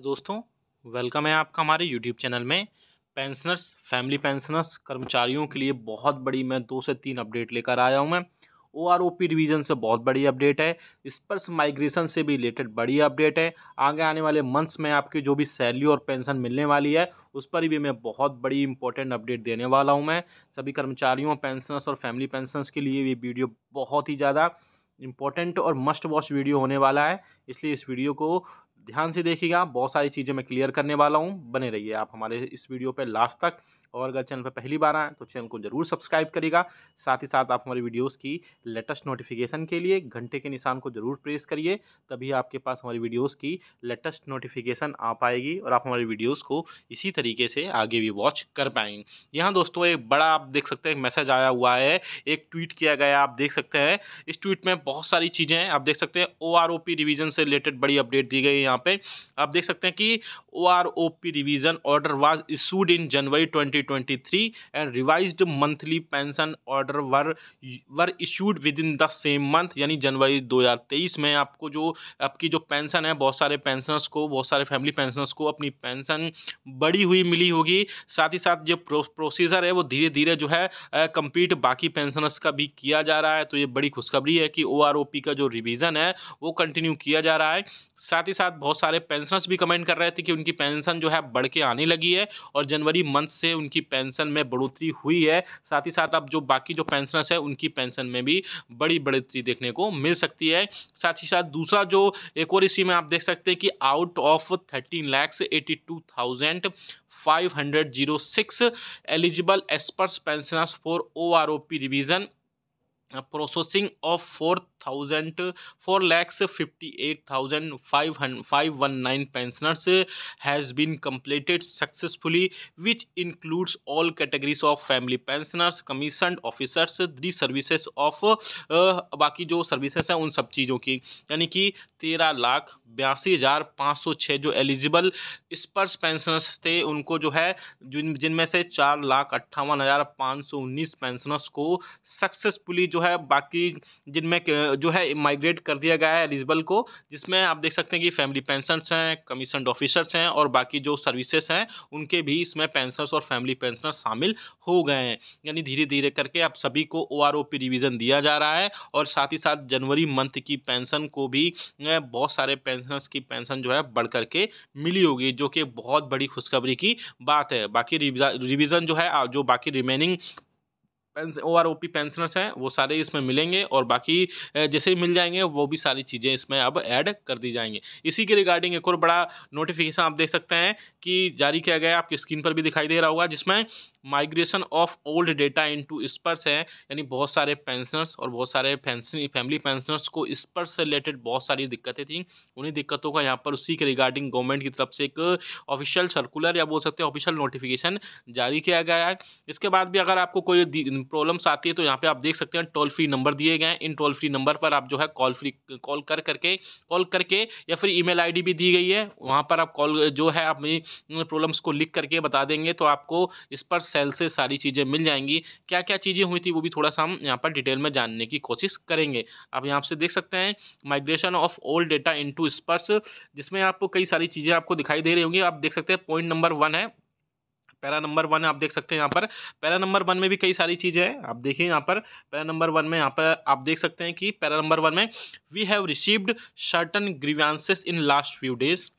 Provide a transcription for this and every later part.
तो दोस्तों वेलकम है आपका हमारे यूट्यूब चैनल में पेंशनर्स फैमिली पेंशनर्स कर्मचारियों के लिए बहुत बड़ी मैं दो से तीन अपडेट लेकर आया हूं मैं O R O P revision से बहुत बड़ी अपडेट है स्पर्श माइग्रेशन से भी रिलेटेड बड़ी अपडेट है आगे आने वाले मंथ्स में आपकी जो भी सैलरी और पेंशन मिलने वाली है उस पर भी मैं बहुत बड़ी इंपॉर्टेंट अपडेट देने वाला हूँ मैं सभी कर्मचारियों पेंशनर्स और फैमिली पेंशनर्स के लिए ये वीडियो बहुत ही ज़्यादा इम्पॉर्टेंट और मस्ट वॉच वीडियो होने वाला है इसलिए इस वीडियो को ध्यान से देखिएगा बहुत सारी चीज़ें मैं क्लियर करने वाला हूँ बने रहिए आप हमारे इस वीडियो पर लास्ट तक और अगर चैनल पर पहली बार आएँ तो चैनल को जरूर सब्सक्राइब करिएगा साथ ही साथ आप हमारी वीडियोस की लेटेस्ट नोटिफिकेशन के लिए घंटे के निशान को जरूर प्रेस करिए तभी आपके पास हमारी वीडियोस की लेटेस्ट नोटिफिकेशन आ पाएगी और आप हमारी वीडियोस को इसी तरीके से आगे भी वॉच कर पाएंगे यहाँ दोस्तों एक बड़ा आप देख सकते हैं मैसेज आया हुआ है एक ट्वीट किया गया आप देख सकते हैं इस ट्वीट में बहुत सारी चीज़ें हैं आप देख सकते हैं ओ आर रिवीजन से रिलेटेड बड़ी अपडेट दी गई यहाँ यहाँ पे आप देख सकते हैं कि O R O P revision order was issued in January 2023 and revise monthly pension order were were issued with in the same month यानी जनवरी 2023 में आपको जो आपकी जो पेंशन है बहुत सारे पेंशनर्स को बहुत सारे फैमिली पेंशनर्स को अपनी पेंशन बढ़ी हुई मिली होगी साथ ही साथ जो प्रोसीजर है वो धीरे धीरे जो है कंप्लीट बाकी पेंशनर्स का भी किया जा रहा है तो ये बड़ी खुशखबरी है कि ओ का जो रिविज़न है वो कंटिन्यू किया जा रहा है साथ ही साथ बहुत सारे पेंशनर्स भी कमेंट कर रहे थे कि उनकी पेंशन जो है बढ़ के आने लगी है और जनवरी मंथ से उनकी पेंशन में बढ़ोतरी हुई है साथ ही साथ अब जो बाकी जो पेंशनर्स है उनकी पेंशन में भी बड़ी बढ़ोतरी देखने को मिल सकती है साथ ही साथ दूसरा जो एक और इसी में आप देख सकते हैं कि out of thirteen lakhs eighty two thousand five hundred zero six eligible SPARSH pensioners for O R O P revision processing of fourth thousand four lakhs fifty eight thousand five hundred five one nine pensioners has been completed successfully which includes all categories of family pensioners commission officers the services of बाकी जो services हैं उन सब चीज़ों की यानी कि तेरह लाख बयासी हज़ार पाँच सौ छः जो एलिजिबल स्पर्स पेंशनर्स थे उनको जो है जिन जिनमें से चार लाख अट्ठावन हज़ार पाँच सौ उन्नीस पेंशनर्स को सक्सेसफुली जो है बाकी जिनमें जो है माइग्रेट कर दिया गया है एलिजिबल को जिसमें आप देख सकते हैं कि फैमिली पेंशनर्स हैं कमीशन ऑफिसर्स हैं और बाकी जो सर्विसेज हैं उनके भी इसमें पेंशनर्स और फैमिली पेंशनर शामिल हो गए हैं यानी धीरे धीरे करके आप सभी को ओ आर रिविज़न दिया जा रहा है और साथ ही साथ जनवरी मंथ की पेंशन को भी बहुत सारे पेंशनर्स की पेंशन जो है बढ़ करके मिली होगी जो कि बहुत बड़ी खुशखबरी की बात है बाकी रिविज़न जो है जो बाकी remaining O R O P pensioners हैं वो सारे इसमें मिलेंगे और बाकी जैसे ही मिल जाएंगे वो भी सारी चीज़ें इसमें अब ऐड कर दी जाएंगी इसी के रिगार्डिंग एक और बड़ा नोटिफिकेशन आप देख सकते हैं कि जारी किया गया है आपकी स्क्रीन पर भी दिखाई दे रहा होगा जिसमें migration of old data in to SPARSH है यानी बहुत सारे पेंशनर्स और बहुत सारे फैमिली पेंशनर्स को स्पर्स से रिलेटेड बहुत सारी दिक्कतें थी उन्हीं दिक्कतों का यहाँ पर उसी के रिगार्डिंग गवर्नमेंट की तरफ से एक ऑफिशियल सर्कुलर या बोल सकते हैं ऑफिशियल नोटिफिकेशन जारी किया गया है इसके बाद भी अगर आपको कोई प्रॉब्लम्स आती है तो यहाँ पे आप देख सकते हैं टोल फ्री नंबर दिए गए हैं इन टोल फ्री नंबर पर आप जो है कॉल फ्री कॉल कर करके कॉल करके या फिर ईमेल आईडी भी दी गई है वहाँ पर आप कॉल जो है आप प्रॉब्लम्स को लिख करके बता देंगे तो आपको इस पर सेल से सारी चीज़ें मिल जाएंगी क्या क्या चीज़ें हुई थी वो भी थोड़ा सा हम यहाँ पर डिटेल में जानने की कोशिश करेंगे आप यहाँ से देख सकते हैं migration of old data in SPARSH जिसमें आपको कई सारी चीज़ें आपको दिखाई दे रही होंगी आप देख सकते हैं पॉइंट नंबर वन है पैरा नंबर वन आप देख सकते हैं यहाँ पर पैरा नंबर वन में भी कई सारी चीज़ें हैं आप देखिए यहाँ पर पैरा नंबर वन में यहाँ पर आप देख सकते हैं कि पैरा नंबर वन में we have received certain grievances in last few days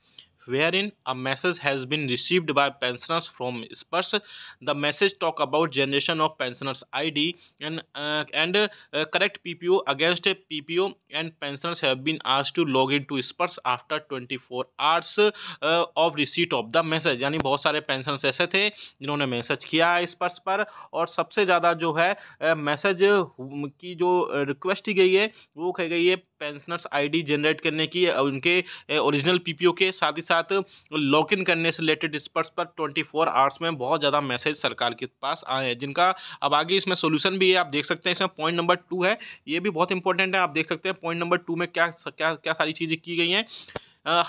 wherein a message has been received by pensioners from SPARSH the message talk about generation of pensioners I D and correct P P O against P P O and pensioners have been आज to log in to SPARSH after twenty four hours of receipt of the message यानी बहुत सारे pensioners ऐसे थे जिन्होंने message किया है स्पर्श पर और सबसे ज़्यादा जो है मैसेज की जो रिक्वेस्ट की गई है वो कही गई है पेंशनर्स आई डी जनरेट करने की उनके ओरिजिनल पी पी ओ के साथ ही साथ साथ लॉग इन करने से रिलेटेड इस पर ट्वेंटी फोर आवर्स में बहुत ज़्यादा मैसेज सरकार के पास आए हैं जिनका अब आगे इसमें सोल्यूशन भी है आप देख सकते हैं इसमें पॉइंट नंबर टू है ये भी बहुत इंपॉर्टेंट है आप देख सकते हैं पॉइंट नंबर टू में क्या क्या क्या सारी चीज़ें की गई हैं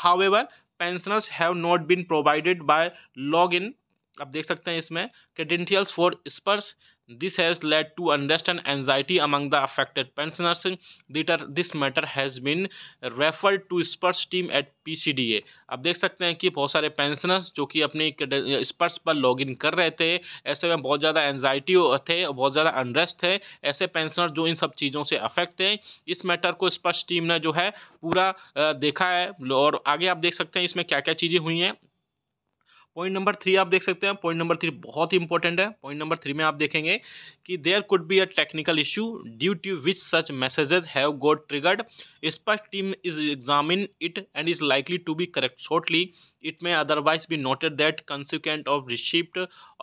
however pensioners have not been provided by log in आप देख सकते हैं इसमें credentials for SPARSH this has This has anxiety among the affected pensioners दिटर this matter has been matter to been team at P C D A अब देख सकते हैं कि बहुत सारे पेंशनर्स जो कि अपनी स्पर्श पर लॉग इन कर रहे थे ऐसे में बहुत ज़्यादा एनजाइटी थे और बहुत ज़्यादा अनरेस्ट थे ऐसे पेंशनर जो इन सब चीज़ों से अफेक्ट थे इस मैटर को स्पर्श टीम ने जो है पूरा देखा है और आगे आप देख सकते हैं इसमें क्या क्या चीज़ें हुई हैं पॉइंट नंबर थ्री आप देख सकते हैं पॉइंट नंबर थ्री बहुत ही इंपॉर्टेंट है पॉइंट नंबर थ्री में आप देखेंगे कि there could be a technical issue due to which such messages have got triggered SPARSH team is examine it and is likely to be correct shortly it may otherwise be noted that consequent of receipt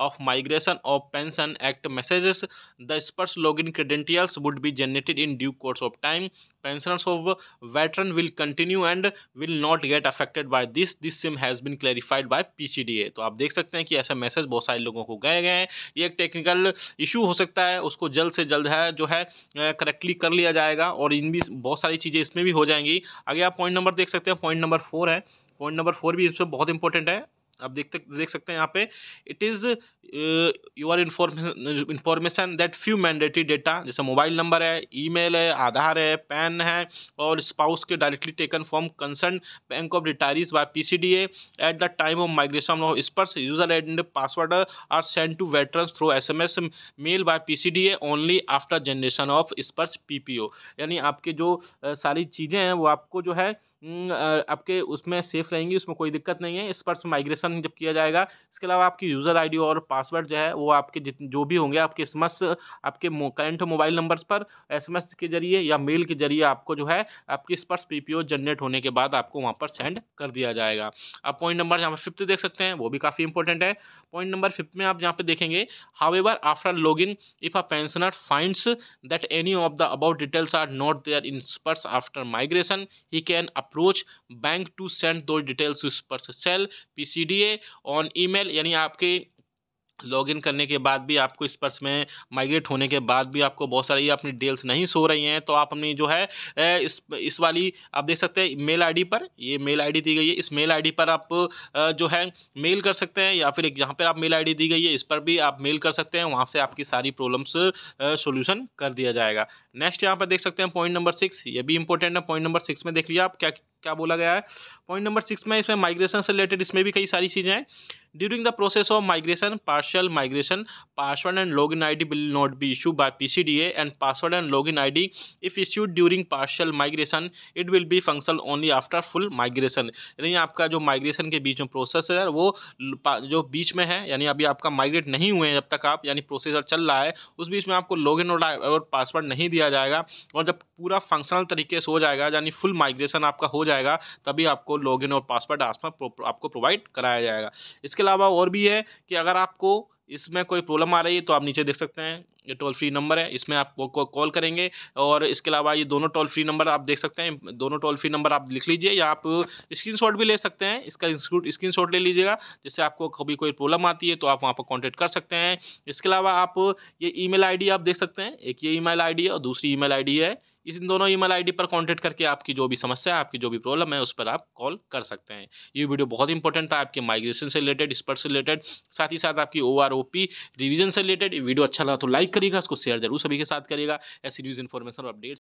of migration of pension act messages the SPARSH log in credentials would be generated in due course of time pensioners will continue and will not get affected get this this seem has been has by P C D लिए तो आप देख सकते हैं कि ऐसा message बहुत सारे लोगों को गए गए हैं ये एक टेक्निकल इशू हो सकता है उसको जल्द से जल्द है जो है करेक्टली कर लिया जाएगा और इन भी बहुत सारी चीज़ें इसमें भी हो जाएंगी आगे आप पॉइंट नंबर देख सकते हैं पॉइंट नंबर फोर है पॉइंट नंबर फोर भी इसमें बहुत इंपॉर्टेंट है आप देखते देख सकते हैं यहाँ पे it is you are information information that few mandatory data जैसे मोबाइल नंबर है ईमेल है आधार है पैन है और स्पाउस के directly taken from concern bank of retirees by P C D at the time of migration of SPARSH user and password are send to veteran through S M S mail by P C D A only after generation of SPARSH P P ओ यानी आपके जो सारी चीज़ें हैं वो आपको जो है आपके उसमें सेफ रहेंगी उसमें कोई दिक्कत नहीं है इस पर माइग्रेशन जब किया जाएगा इसके अलावा आपकी यूज़र आईडी और पासवर्ड जो है वो आपके जो भी होंगे आपके एस आपके करंट मोबाइल नंबर्स पर एस के जरिए या मेल के जरिए आपको जो है आपकी स्पर्श पी जनरेट होने के बाद आपको वहाँ पर सेंड कर दिया जाएगा अब पॉइंट नंबर जहाँ पर फिफ्थ देख सकते हैं वो भी काफ़ी इंपॉर्टेंट है पॉइंट नंबर फिफ्थ में आप जहाँ पर देखेंगे however after log in if a pensioner finds that any of the about details are not there in SPARSH after migration he can up approach bank to send those details to per cell P C D A on e mail यानी आपके login करने के बाद भी आपको इस purse में migrate होने के बाद भी आपको बहुत सारी अपनी डिटेल्स नहीं सो रही हैं तो आप अपनी जो है इस इस वाली आप देख सकते हैं मेल आईडी पर ये मेल आईडी दी गई है इस मेल आईडी पर आप जो है मेल कर सकते हैं या फिर एक जहाँ पर आप मेल आईडी दी गई है इस पर भी आप मेल कर सकते हैं वहाँ से आपकी सारी प्रॉब्लम्स सोल्यूशन कर दिया जाएगा नेक्स्ट यहाँ पर देख सकते हैं पॉइंट नंबर सिक्स ये भी इंपॉर्टेंट है पॉइंट नंबर सिक्स में देख लिया आप क्या क्या बोला गया है पॉइंट नंबर सिक्स में इसमें माइग्रेशन से रिलेटेड इसमें भी कई सारी चीज़ें हैं during the process of migration partial migration password and log in I D will not be issue by P C D and password and log in I D if issued during partial migration it will be function only after full migration यानी आपका जो migration के बीच में process है वो जो बीच में है यानी अभी आपका माइग्रेट नहीं हुए हैं जब तक आप यानी प्रोसेसर चल रहा है उस बीच में आपको लॉग इन और पासवर्ड नहीं दिया जाएगा और जब पूरा फंक्शनल तरीके से हो जाएगा यानी फुल माइग्रेशन आपका हो जाएगा तभी आपको लॉगिन और पासवर्ड आसपास आपको प्रोवाइड कराया जाएगा इसके अलावा और भी है कि अगर आपको इसमें कोई प्रॉब्लम आ रही है तो आप नीचे देख सकते हैं ये टोल फ्री नंबर है इसमें आप कॉल करेंगे और इसके अलावा ये दोनों टोल फ्री नंबर आप देख सकते हैं दोनों टोल फ्री नंबर आप लिख लीजिए या आप स्क्रीनशॉट भी ले सकते हैं इसका स्क्रीन शॉट ले लीजिएगा जिससे आपको कभी कोई प्रॉब्लम आती है तो आप वहाँ पर कॉन्टेक्ट कर सकते हैं इसके अलावा आप ये ई मेल आप देख सकते हैं एक ये ई मेल है और दूसरी ई मेल है इस इन दोनों ईमेल आईडी पर कांटेक्ट करके आपकी जो भी समस्या है आपकी जो भी प्रॉब्लम है उस पर आप कॉल कर सकते हैं ये वीडियो बहुत इंपॉर्टेंट था आपके माइग्रेशन से रिलेटेड पर से रिलेटेड साथ ही साथ आपकी ओ रिवीजन ओ पी से रिलेटेड वीडियो अच्छा लगा तो लाइक करिएगा उसको शेयर जरूर सभी के साथ करिएगा ऐसी न्यूज़ इन्फॉर्मेशन और अपडेट